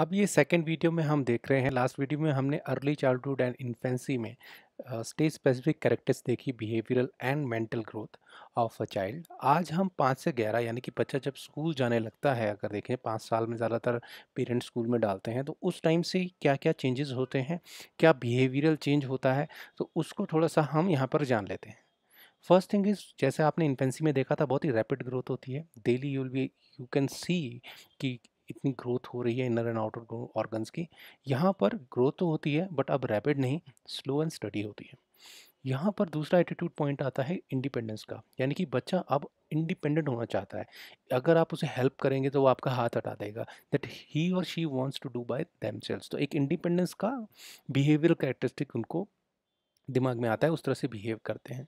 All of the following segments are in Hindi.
अब ये सेकेंड वीडियो में हम देख रहे हैं लास्ट वीडियो में हमने अर्ली चाइल्डहुड एंड इन्फेंसी में स्टेज स्पेसिफिक करेक्टर्स देखी behavioural and mental growth of a child आज हम पाँच से ग्यारह यानी कि बच्चा जब स्कूल जाने लगता है अगर देखें पाँच साल में ज़्यादातर पेरेंट्स स्कूल में डालते हैं तो उस टाइम से क्या क्या चेंजेस होते हैं क्या बिहेवियरल चेंज होता है तो उसको थोड़ा सा हम यहाँ पर जान लेते हैं फर्स्ट थिंग इज जैसे आपने इन्फेंसी में देखा था बहुत ही रैपिड ग्रोथ होती है daily you will be you can see कि इतनी ग्रोथ हो रही है इनर एंड आउटर ऑर्गन्स की यहाँ पर ग्रोथ तो होती है बट अब रैपिड नहीं स्लो एंड स्टडी होती है यहाँ पर दूसरा एटीट्यूड पॉइंट आता है इंडिपेंडेंस का यानी कि बच्चा अब इंडिपेंडेंट होना चाहता है अगर आप उसे हेल्प करेंगे तो वो आपका हाथ हटा देगा दैट ही और she wants to do by them तो एक इंडिपेंडेंस का बिहेवियर कैरेक्टरिस्टिक उनको दिमाग में आता है उस तरह से बिहेव करते हैं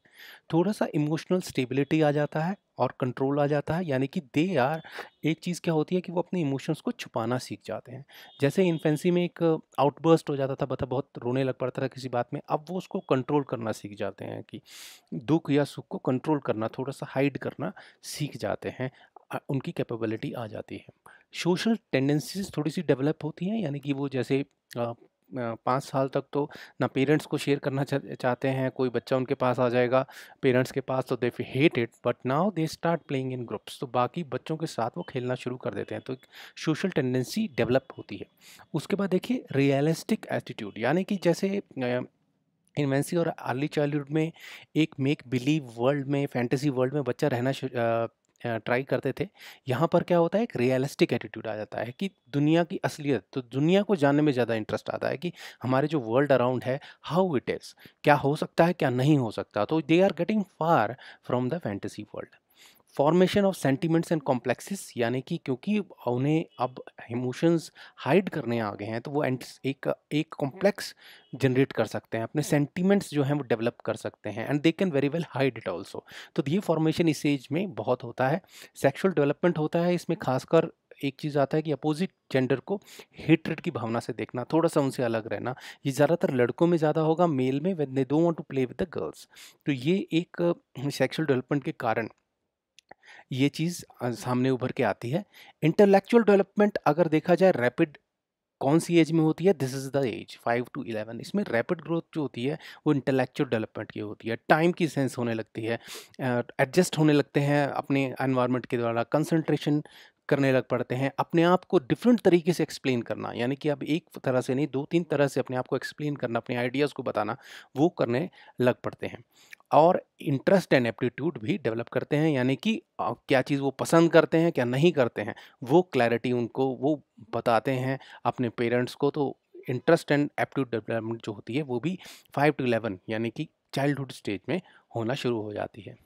थोड़ा सा इमोशनल स्टेबिलिटी आ जाता है और कंट्रोल आ जाता है यानी कि दे आर एक चीज़ क्या होती है कि वो अपने इमोशंस को छुपाना सीख जाते हैं जैसे इन्फेंसी में एक आउटबर्स्ट हो जाता था बता मतलब बहुत रोने लग पड़ता था किसी बात में अब वो उसको कंट्रोल करना सीख जाते हैं कि दुख या सुख को कंट्रोल करना थोड़ा सा हाइड करना सीख जाते हैं उनकी कैपेबिलिटी आ जाती है सोशल टेंडेंसीज थोड़ी सी डेवलप होती हैं यानी कि वो जैसे पाँच साल तक तो ना पेरेंट्स को शेयर करना चाहते हैं कोई बच्चा उनके पास आ जाएगा पेरेंट्स के पास तो they hate it but now they start playing in groups तो बाकी बच्चों के साथ वो खेलना शुरू कर देते हैं तो सोशल टेंडेंसी डेवलप होती है उसके बाद देखिए रियलिस्टिक एटीट्यूड यानी कि जैसे इन्वेंसी और अर्ली चाइल्डहुड में एक मेक बिलीव वर्ल्ड में फैंटेसी वर्ल्ड में बच्चा रहना ट्राई करते थे यहाँ पर क्या होता है एक रियलिस्टिक एटीट्यूड आ जाता है कि दुनिया की असलियत तो दुनिया को जानने में ज़्यादा इंटरेस्ट आता है कि हमारे जो वर्ल्ड अराउंड है हाउ इट इज़ क्या हो सकता है क्या नहीं हो सकता तो they are getting far from the fantasy world formation of sentiments and complexes यानी कि क्योंकि उन्हें अब इमोशंस हाइड करने आ गए हैं तो वो एक एक कॉम्प्लेक्स जनरेट कर सकते हैं अपने सेंटिमेंट्स जो हैं वो डेवलप कर सकते हैं and they can very well hide it also तो ये फॉर्मेशन इस एज में बहुत होता है सेक्शुअल डेवलपमेंट होता है इसमें खासकर एक चीज़ आता है कि अपोजिट जेंडर को हेटरेट की भावना से देखना थोड़ा सा उनसे अलग रहना ये ज़्यादातर लड़कों में ज़्यादा होगा मेल में when they don't want to play with the girls तो ये एक सेक्सुअल डेवलपमेंट के कारण ये चीज़ सामने उभर के आती है इंटेलेक्चुअल डेवलपमेंट अगर देखा जाए रैपिड कौन सी एज में होती है this is the age five to eleven इसमें रैपिड ग्रोथ जो होती है वो इंटेलेक्चुअल डेवलपमेंट की होती है टाइम की सेंस होने लगती है एडजस्ट uh, होने लगते हैं अपने एनवायरनमेंट के द्वारा कंसंट्रेशन करने लग पड़ते हैं अपने आप को डिफरेंट तरीके से एक्सप्लेन करना यानी कि अब एक तरह से नहीं दो तीन तरह से अपने आप को एक्सप्लेन करना अपने आइडियाज़ को बताना वो करने लग पड़ते हैं और इंटरेस्ट एंड एप्टीट्यूड भी डेवलप करते हैं यानी कि क्या चीज़ वो पसंद करते हैं क्या नहीं करते हैं वो क्लैरिटी उनको वो बताते हैं अपने पेरेंट्स को तो इंटरेस्ट एंड एप्टीट्यूड डेवलपमेंट जो होती है वो भी फाइव टू इलेवन यानी कि चाइल्डहुड स्टेज में होना शुरू हो जाती है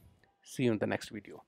see in the next video